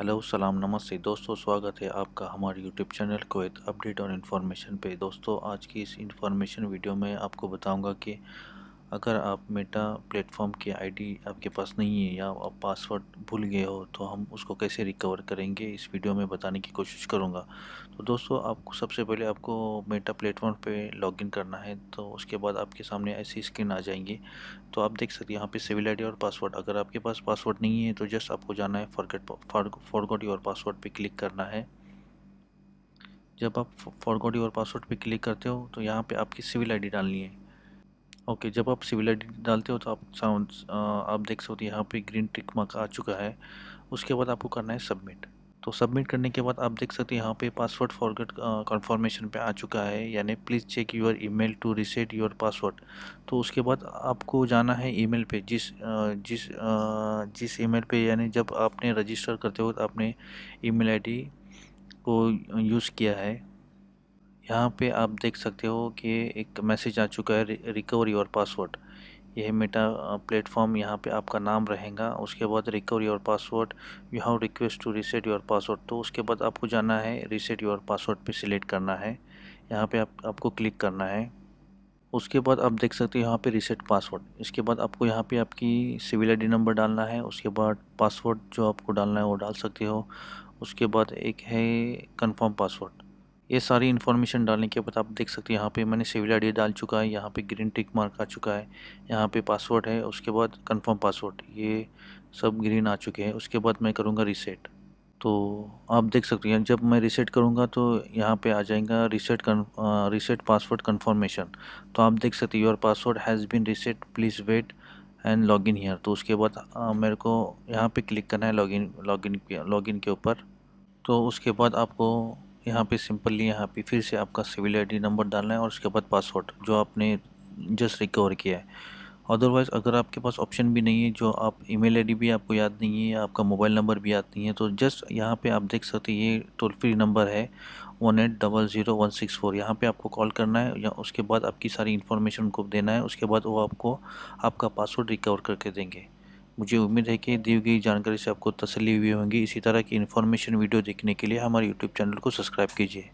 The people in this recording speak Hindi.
हेलो सलाम नमस्ते दोस्तों स्वागत है आपका हमारे यूट्यूब चैनल कोत अपडेट और इन्फॉर्मेशन पे दोस्तों आज की इस इन्फॉर्मेशन वीडियो में आपको बताऊंगा कि अगर आप मेटा प्लेटफॉर्म की आईडी आपके पास नहीं है या आप पासवर्ड भूल गए हो तो हम उसको कैसे रिकवर करेंगे इस वीडियो में बताने की कोशिश करूँगा तो दोस्तों आपको सबसे पहले आपको मेटा प्लेटफॉर्म पे लॉगिन करना है तो उसके बाद आपके सामने ऐसी स्क्रीन आ जाएंगी तो आप देख सकते यहाँ पे सिविल आई और पासवर्ड अगर आपके पास पासवर्ड नहीं है तो जस्ट आपको जाना है फॉरगेट फॉरगोट योर पासवर्ड पर क्लिक करना है जब आप फॉरगोट योर पासवर्ड पर क्लिक करते हो तो यहाँ पर आपकी सिविल आई डालनी है ओके जब आप सिविल आई डालते हो तो आप साउंड आप देख सकते हो यहाँ पे ग्रीन टिक मार्क आ चुका है उसके बाद आपको करना है सबमिट तो सबमिट करने के बाद आप देख सकते हैं यहाँ पे पासवर्ड फॉरगेट कन्फर्मेशन पे आ चुका है यानी please check your email to reset your password तो उसके बाद आपको जाना है ईमेल पे जिस जिस जिस ईमेल पे यानी जब आपने रजिस्टर करते वक्त आपने ईमेल आईडी को यूज़ किया है यहाँ पे आप देख सकते हो कि एक मैसेज आ चुका है रिकवर योर पासवर्ड यह मेटा प्लेटफॉर्म यहाँ पे आपका नाम रहेगा उसके बाद recover your password you have request to reset your password तो उसके बाद आपको जाना है रीसेट योर पासवर्ड पे सिलेक्ट करना है यहाँ पे आप आपको क्लिक करना है उसके बाद आप देख सकते हो यहाँ पे रीसेट पासवर्ड इसके बाद आपको यहाँ पे आपकी सिविल आईडी नंबर डालना है उसके बाद पासवर्ड जो आपको डालना है वो डाल सकते हो उसके बाद एक है कंफर्म पासवर्ड ये सारी इन्फॉर्मेशन डालने के बाद आप देख सकते हैं यहाँ पे मैंने सिविल आई डाल चुका है यहाँ पे ग्रीन टिक मार्क आ चुका है यहाँ पे पासवर्ड है उसके बाद कंफर्म पासवर्ड ये सब ग्रीन आ चुके हैं उसके बाद मैं करूँगा रीसेट तो आप देख सकते हैं जब मैं रीसेट करूँगा तो यहाँ पे आ जाएगा रीसेट रीसेट पासवर्ड कन्फर्मेशन तो आप देख सकते हैं your password has been reset please wait and log in तो उसके बाद मेरे को यहाँ पर क्लिक करना है लॉगिन लॉगिन लॉगिन के ऊपर तो उसके बाद आपको यहाँ पे सिंपली यहाँ पे फिर से आपका सिविल आईडी नंबर डालना है और उसके बाद पासवर्ड जो आपने जस्ट रिकवर किया है अदरवाइज़ अगर आपके पास ऑप्शन भी नहीं है जो आप ईमेल आईडी भी आपको याद नहीं है या आपका मोबाइल नंबर भी याद नहीं है तो जस्ट यहाँ पे आप देख सकते हैं ये टोल फ्री नंबर है one eight double zero one six four यहाँ पर आपको कॉल करना है या उसके बाद आपकी सारी इन्फॉर्मेशन उनको देना है उसके बाद वो आपको आपका पासवर्ड रिकवर करके देंगे मुझे उम्मीद है कि दी गई जानकारी से आपको तसली हुई होंगी इसी तरह की इन्फॉर्मेशन वीडियो देखने के लिए हमारे यूट्यूब चैनल को सब्सक्राइब कीजिए